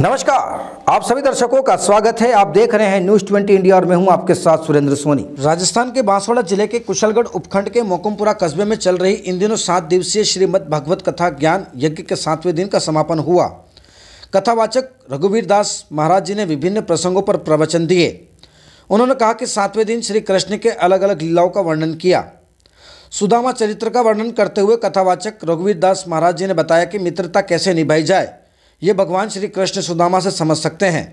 नमस्कार आप सभी दर्शकों का स्वागत है आप देख रहे हैं न्यूज 20 इंडिया और मैं हूं आपके साथ सुरेंद्र सोनी राजस्थान के बांसवाड़ा जिले के कुशलगढ़ उपखंड के मोकुमपुरा कस्बे में चल रही इन दिनों सात दिवसीय श्रीमद भगवत कथा ज्ञान यज्ञ के सातवें दिन का समापन हुआ कथावाचक रघुवीर दास महाराज जी ने विभिन्न प्रसंगों पर प्रवचन दिए उन्होंने कहा कि सातवें दिन श्री कृष्ण के अलग अलग लीलाओं का वर्णन किया सुदामा चरित्र का वर्णन करते हुए कथावाचक रघुवीर दास महाराज जी ने बताया कि मित्रता कैसे निभाई जाए ये भगवान श्री कृष्ण सुदामा से समझ सकते हैं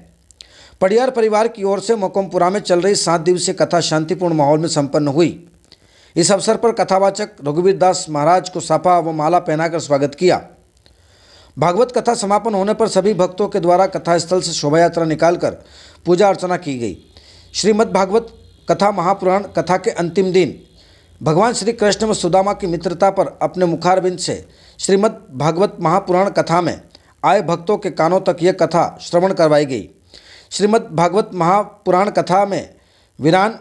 पडियार परिवार की ओर से मोकमपुरा में चल रही सात दिवसीय कथा शांतिपूर्ण माहौल में संपन्न हुई इस अवसर पर कथावाचक रघुवीर दास महाराज को साफा व माला पहनाकर स्वागत किया भागवत कथा समापन होने पर सभी भक्तों के द्वारा कथा स्थल से शोभा यात्रा निकालकर पूजा अर्चना की गई श्रीमद् भागवत कथा महापुराण कथा के अंतिम दिन भगवान श्री कृष्ण व सुदामा की मित्रता पर अपने मुखारबिंद से श्रीमद् भागवत महापुराण कथा में आए भक्तों के कानों तक ये कथा श्रवण करवाई गई श्रीमद् भागवत महापुराण कथा में विरान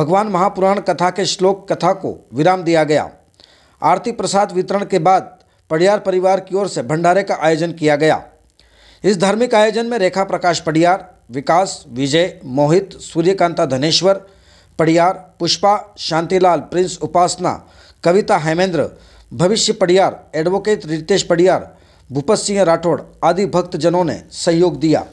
भगवान महापुराण कथा के श्लोक कथा को विराम दिया गया आरती प्रसाद वितरण के बाद पडियार परिवार की ओर से भंडारे का आयोजन किया गया इस धार्मिक आयोजन में रेखा प्रकाश पडियार विकास विजय मोहित सूर्यकांता धनेश्वर पडियार पुष्पा शांतिलाल प्रिंस उपासना कविता हेमेंद्र भविष्य पडियार एडवोकेट रितेश पडियार भूपत सिंह राठौड़ आदि भक्तजनों ने सहयोग दिया